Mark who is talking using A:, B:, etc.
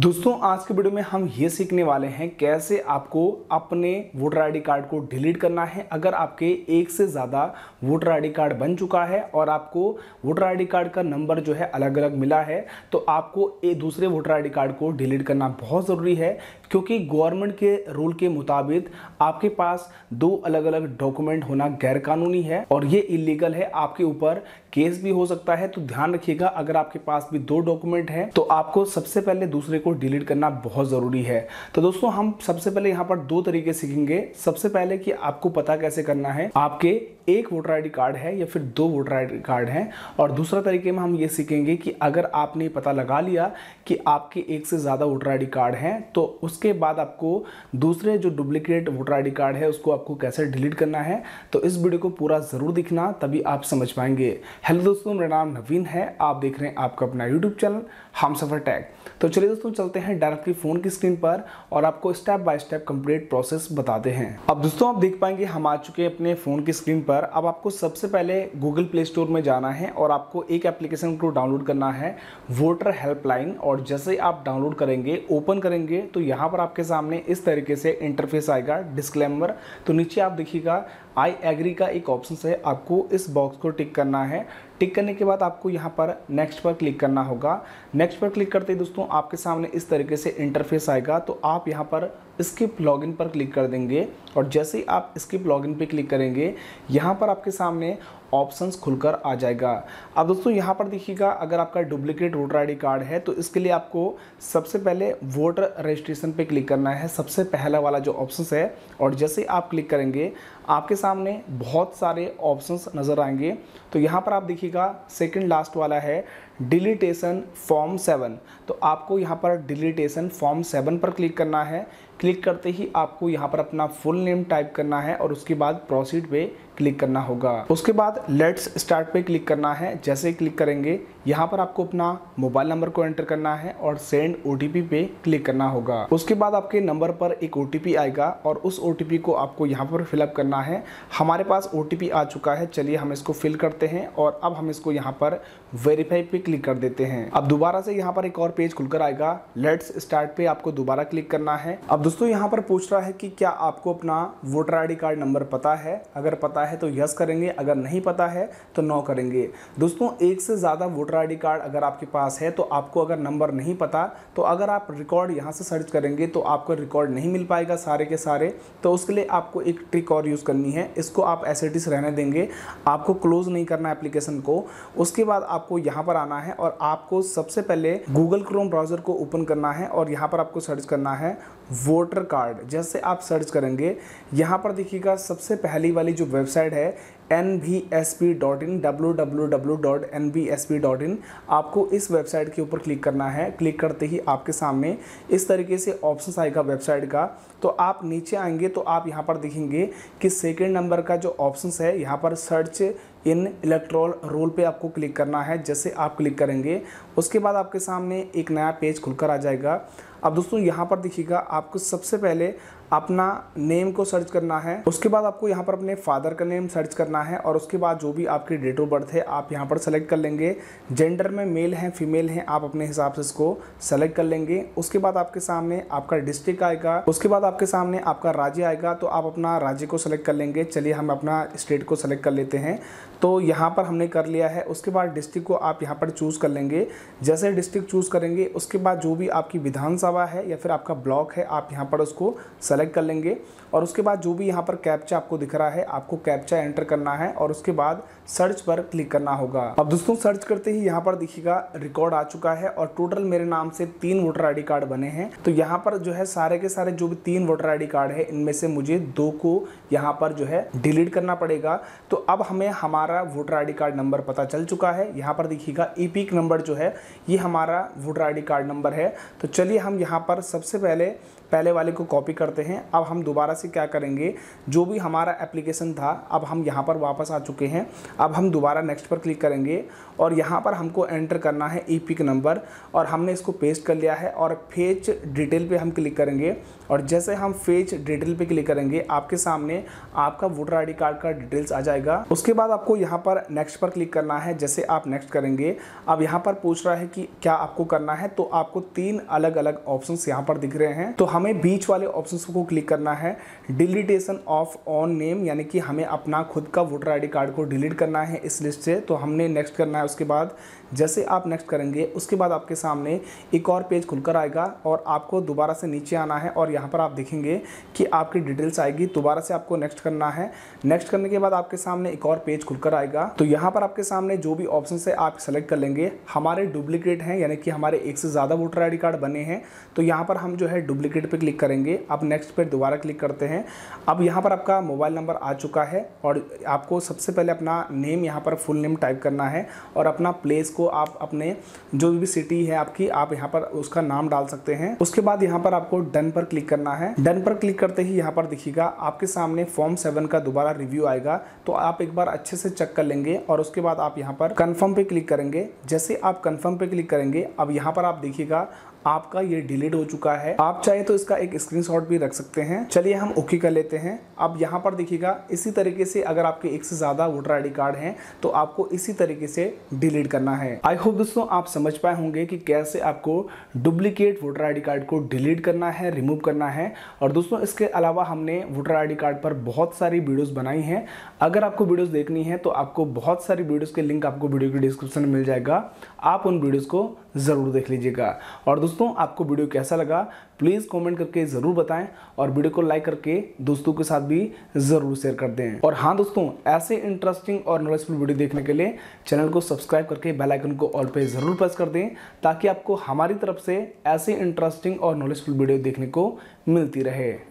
A: दोस्तों आज के वीडियो में हम ये सीखने वाले हैं कैसे आपको अपने वोटर आईडी कार्ड को डिलीट करना है अगर आपके एक से ज़्यादा वोटर आईडी कार्ड बन चुका है और आपको वोटर आईडी कार्ड का नंबर जो है अलग अलग मिला है तो आपको ए दूसरे वोटर आईडी कार्ड को डिलीट करना बहुत ज़रूरी है क्योंकि गवर्नमेंट के रूल के मुताबिक आपके पास दो अलग अलग डॉक्यूमेंट होना गैरकानूनी है और ये इलीगल है आपके ऊपर केस भी हो सकता है तो ध्यान रखिएगा अगर आपके पास भी दो डॉक्यूमेंट हैं तो आपको सबसे पहले दूसरे को डिलीट करना बहुत ज़रूरी है तो दोस्तों हम सबसे पहले यहाँ पर दो तरीके सीखेंगे सबसे पहले कि आपको पता कैसे करना है आपके एक वोटर आई कार्ड है या फिर दो वोटर आई कार्ड हैं और दूसरा तरीके में हम ये सीखेंगे कि अगर आपने पता लगा लिया कि आपके एक से ज़्यादा वोटर आई कार्ड हैं तो उसके बाद आपको दूसरे जो डुप्लीकेट वोटर आई कार्ड है उसको आपको कैसे डिलीट करना है तो इस वीडियो को पूरा ज़रूर दिखना तभी आप समझ पाएंगे हेलो दोस्तों मेरा नाम नवीन है आप देख रहे हैं आपका अपना यूट्यूब चैनल हम सफ़र टैग तो चलिए दोस्तों चलते हैं डायरेक्टली फ़ोन की स्क्रीन पर और आपको step by step complete process बताते हैं अब दोस्तों आप देख पाएंगे हम आ चुके हैं अपने फ़ोन की स्क्रीन पर अब आपको सबसे पहले गूगल प्ले स्टोर में जाना है और आपको एक एप्लीकेशन को डाउनलोड करना है वोटर हेल्पलाइन और जैसे आप डाउनलोड करेंगे ओपन करेंगे तो यहाँ पर आपके सामने इस तरीके से इंटरफेस आएगा डिस्क्लेमर तो नीचे आप देखिएगा आई एग्री का एक ऑप्शन है आपको इस बॉक्स को टिक करना है टिक करने के बाद आपको यहाँ पर नेक्स्ट पर क्लिक करना होगा नेक्स्ट पर क्लिक करते ही दोस्तों आपके सामने इस तरीके से इंटरफेस आएगा तो आप यहाँ पर स्किप लॉगिन पर क्लिक कर देंगे और जैसे ही आप स्किप लॉगिन पे क्लिक करेंगे यहाँ पर आपके सामने ऑप्शंस खुलकर आ जाएगा अब दोस्तों यहाँ पर देखिएगा अगर आपका डुप्लीकेट वोटर आई कार्ड है तो इसके लिए आपको सबसे पहले वोटर रजिस्ट्रेशन पे क्लिक करना है सबसे पहला वाला जो ऑप्शंस है और जैसे आप क्लिक करेंगे आपके सामने बहुत सारे ऑप्शंस नज़र आएंगे तो यहाँ पर आप देखिएगा सेकेंड लास्ट वाला है डिलीटेशन फॉर्म सेवन तो आपको यहाँ पर डिलीटेशन फॉर्म सेवन पर क्लिक करना है क्लिक करते ही आपको यहाँ पर अपना फुल नेम टाइप करना है और उसके बाद प्रोसीड पे क्लिक करना होगा उसके बाद लेट्स स्टार्ट पे क्लिक करना है जैसे क्लिक करेंगे यहाँ पर आपको अपना मोबाइल नंबर को एंटर करना है और सेंड ओ पे क्लिक करना होगा उसके बाद आपके नंबर पर एक ओ आएगा और उस ओ को आपको यहाँ पर फिलअप करना है हमारे पास ओ आ चुका है चलिए हम इसको फिल करते हैं और अब हम इसको यहाँ पर वेरीफाई पे क्लिक कर देते हैं अब दोबारा से यहाँ पर एक और पेज खुलकर आएगा लेट्स स्टार्ट पे आपको दोबारा क्लिक करना है अब दोस्तों यहाँ पर पूछ रहा है कि क्या आपको अपना वोटर आई कार्ड नंबर पता है अगर पता है तो यस करेंगे अगर नहीं पता है तो नो करेंगे दोस्तों एक से ज़्यादा वोटर आई कार्ड अगर आपके पास है तो आपको अगर नंबर नहीं पता तो अगर आप रिकॉर्ड यहाँ से सर्च करेंगे तो आपको रिकॉर्ड नहीं मिल पाएगा सारे के सारे तो उसके लिए आपको एक ट्रिक और यूज़ करनी है इसको आप एस रहने देंगे आपको क्लोज नहीं करना एप्लीकेशन को उसके बाद आपको यहाँ पर आना है और आपको सबसे पहले गूगल क्रोम ब्राउज़र को ओपन करना है और यहाँ पर आपको सर्च करना है वोटर कार्ड जैसे आप सर्च करेंगे यहाँ पर देखिएगा सबसे पहली वाली जो वेबसाइट वेबसाइट है N V S P dot in W W W dot N V S P dot in आपको इस वेबसाइट के ऊपर क्लिक करना है क्लिक करते ही आपके सामने इस तरीके से ऑप्शन आएगा वेबसाइट का तो आप नीचे आएंगे तो आप यहाँ पर देखेंगे कि सेकेंड नंबर का जो ऑप्शन है यहाँ पर सर्च इन इलेक्ट्रॉल रोल पे आपको क्लिक करना है जैसे आप क्लिक करेंगे उसके बाद आपके सामने एक नया पेज खुलकर आ जाएगा अब दोस्तों यहाँ पर देखिएगा आपको सबसे पहले अपना नेम को सर्च करना है उसके बाद आपको यहाँ पर अपने फादर का नेम सर्च करना है और उसके बाद जो भी आपकी डेट ऑफ बर्थ है आप यहाँ पर सेलेक्ट कर लेंगे जेंडर में मेल हैं फीमेल हैं आप अपने हिसाब से इसको सेलेक्ट कर लेंगे उसके बाद आपके सामने आपका डिस्ट्रिक्ट आएगा उसके बाद आपके सामने आपका राज्य आएगा तो आप अपना राज्य को सेलेक्ट कर लेंगे चलिए हम अपना स्टेट को सेलेक्ट कर लेते हैं तो यहाँ पर हमने कर लिया है उसके बाद डिस्ट्रिक्ट को आप यहाँ पर चूज़ कर लेंगे जैसे डिस्ट्रिक्ट चूज़ करेंगे उसके बाद जो भी आपकी विधानसभा है या फिर आपका ब्लॉक है आप यहाँ पर उसको सेलेक्ट कर लेंगे और उसके बाद जो भी यहाँ पर कैप्चा आपको दिख रहा है आपको कैप्चा एंटर करना है और उसके बाद सर्च पर क्लिक करना होगा अब दोस्तों सर्च करते ही यहाँ पर देखिएगा रिकॉर्ड आ चुका है और टोटल मेरे नाम से तीन वोटर आईडी कार्ड बने हैं तो यहाँ पर जो है सारे के सारे जो भी तीन वोटर आईडी कार्ड है इनमें से मुझे दो को यहाँ पर जो है डिलीट करना पड़ेगा तो अब हमें हमारा वोटर आई कार्ड नंबर पता चल चुका है यहाँ पर देखिएगा ईपिक नंबर जो है ये हमारा वोटर आई कार्ड नंबर है तो चलिए हम यहाँ पर सबसे पहले पहले वाले को कॉपी करते हैं अब हम दोबारा से क्या करेंगे जो भी हमारा एप्लीकेशन था अब हम यहाँ पर वापस आ चुके हैं अब हम दोबारा नेक्स्ट पर क्लिक करेंगे और यहाँ पर हमको एंटर करना है ई नंबर और हमने इसको पेस्ट कर लिया है और फेच डिटेल पर हम क्लिक करेंगे और जैसे हम फेच डिटेल पर क्लिक करेंगे आपके सामने आपका वोटर आई कार्ड का डिटेल्स आ जाएगा उसके बाद आपको यहाँ पर नेक्स्ट पर क्लिक करना है जैसे आप नेक्स्ट करेंगे अब यहाँ पर पूछ रहा है कि क्या आपको करना है तो आपको तीन अलग अलग ऑप्शंस यहाँ पर दिख रहे हैं तो हमें बीच वाले ऑप्शंस को क्लिक करना है डिलीटेशन ऑफ ऑन नेम यानी कि हमें अपना खुद का वोटर आईडी कार्ड को डिलीट करना है इस लिस्ट से तो हमने नेक्स्ट करना है उसके बाद जैसे आप नेक्स्ट करेंगे उसके बाद आपके सामने एक और पेज खुलकर आएगा और आपको दोबारा से नीचे आना है और यहाँ पर आप देखेंगे कि आपकी डिटेल्स आएगी दोबारा से आपको नेक्स्ट करना है नेक्स्ट करने के बाद आपके सामने एक और पेज खुलकर आएगा तो यहाँ पर आपके सामने जो भी ऑप्शन है आप सेलेक्ट कर लेंगे हमारे डुप्लीकेट हैं यानी कि हमारे एक से ज़्यादा वोटर आई कार्ड बने हैं तो यहाँ पर हम जो है डुप्लीकेट पर क्लिक करेंगे आप नेक्स्ट नेक्स्ट पर दोबारा क्लिक करते हैं अब यहाँ पर आपका मोबाइल नंबर आ चुका है और आपको सबसे पहले अपना नेम यहाँ पर फुल नेम टाइप करना है और अपना प्लेस को आप अपने जो भी सिटी है आपकी आप यहाँ पर उसका नाम डाल सकते हैं उसके बाद यहाँ पर आपको डन पर क्लिक करना है डन पर क्लिक करते ही यहाँ पर दिखेगा आपके सामने फॉर्म सेवन का दोबारा रिव्यू आएगा तो आप एक बार अच्छे से चेक कर लेंगे और उसके बाद आप यहाँ पर कन्फर्म पर क्लिक करेंगे जैसे आप कन्फर्म पर क्लिक करेंगे अब यहाँ पर आप देखिएगा आपका ये डिलीट हो चुका है आप चाहे तो इसका एक स्क्रीनशॉट भी रख सकते हैं चलिए हम ओके कर लेते हैं अब यहाँ पर देखिएगा इसी तरीके से अगर आपके एक से ज़्यादा वोटर आई कार्ड हैं तो आपको इसी तरीके से डिलीट करना है आई होप दोस्तों आप समझ पाए होंगे कि कैसे आपको डुप्लीकेट वोटर आई कार्ड को डिलीट करना है रिमूव करना है और दोस्तों इसके अलावा हमने वोटर आई कार्ड पर बहुत सारी वीडियोज़ बनाई हैं अगर आपको वीडियोज़ देखनी है तो आपको बहुत सारी वीडियोज़ के लिंक आपको वीडियो के डिस्क्रिप्शन में मिल जाएगा आप उन वीडियोज़ को ज़रूर देख लीजिएगा और दोस्तों आपको वीडियो कैसा लगा प्लीज़ कमेंट करके ज़रूर बताएं और वीडियो को लाइक करके दोस्तों के साथ भी ज़रूर शेयर कर दें और हाँ दोस्तों ऐसे इंटरेस्टिंग और नॉलेजफुल वीडियो देखने के लिए चैनल को सब्सक्राइब करके बेल आइकन को ऑल पे ज़रूर प्रेस कर दें ताकि आपको हमारी तरफ से ऐसे इंटरेस्टिंग और नॉलेजफुल वीडियो देखने को मिलती रहे